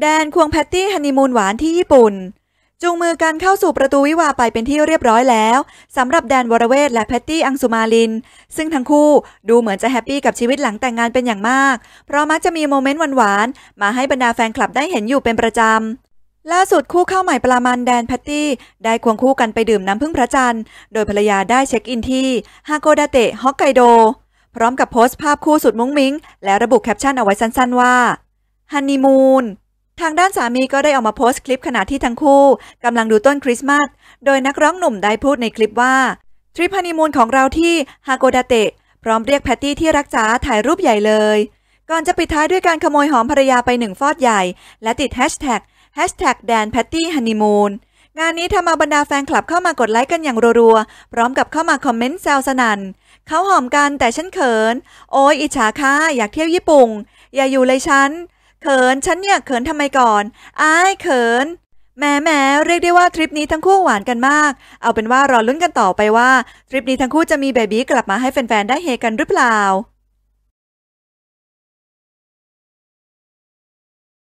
แดนควงแพตตี้ฮันนีมูนหวานที่ญี่ปุ่นจูงมือกันเข้าสู่ประตูวิวาไปเป็นที่เรียบร้อยแล้วสำหรับแดน วรเวทและแพตตี้อังสุมาลิน ซึ่งทั้งคู่ดูเหมือนจะแฮปปี้กับชีวิตหลังแต่งงานเป็นอย่างมาก เพราะมักจะมีโมเมนต์หวานๆ มาให้บรรดาแฟนคลับได้เห็นอยู่เป็นประจำ ล่าสุดคู่เข้าใหม่ปลามันแดนแพตตี้ได้ควงคู่กันไปดื่มน้ำพึ่งพระจันทร์โดยภรรยาได้เช็คอินที่ฮาโกดาเตะฮอกไกโดพร้อมกับโพสต์ภาพคู่สุดมุ้งมิ้งและระบุแคปชั่นเอาไว้สั้นๆว่าฮันนีมูนทางด้านสามีก็ได้ออกมาโพสต์คลิปขณะที่ทั้งคู่กำลังดูต้นคริสต์มาส โดยนักร้องหนุ่มได้พูดในคลิปว่าทริปฮันนีมูนของเราที่ฮากดาเตะพร้อมเรียกแพตตี้ที่รักจ๋าถ่ายรูปใหญ่เลย ก่อนจะปิดท้ายด้วยการขโมยหอมภรรยาไปหนึ่งฟอดใหญ่ และติดแฮชแท็กแฮชแท็กแดนแพตตี้ฮันนีมูนงานนี้ทำมาบรรดาแฟนคลับเข้ามากดไลค์กันอย่างรัวๆพร้อมกับเข้ามาคอมเมนต์แซวสนัน่นเขาหอมกันแต่ฉันเขิน โอ้ยอิจฉาค่ะอยากเที่ยวญี่ปุ่นอย่าอยู่เลยฉันเขินฉันเนี่ยเขินทำไมก่อน อ้ายเขินแหมแหมเรียกได้ว่า ทริปนี้ทั้งคู่หวานกันมาก เอาเป็นว่ารอลุ้นกันต่อไปว่า ทริปนี้ทั้งคู่จะมีเบบีกลับมาให้แฟน ๆ ได้เฮกันหรือเปล่า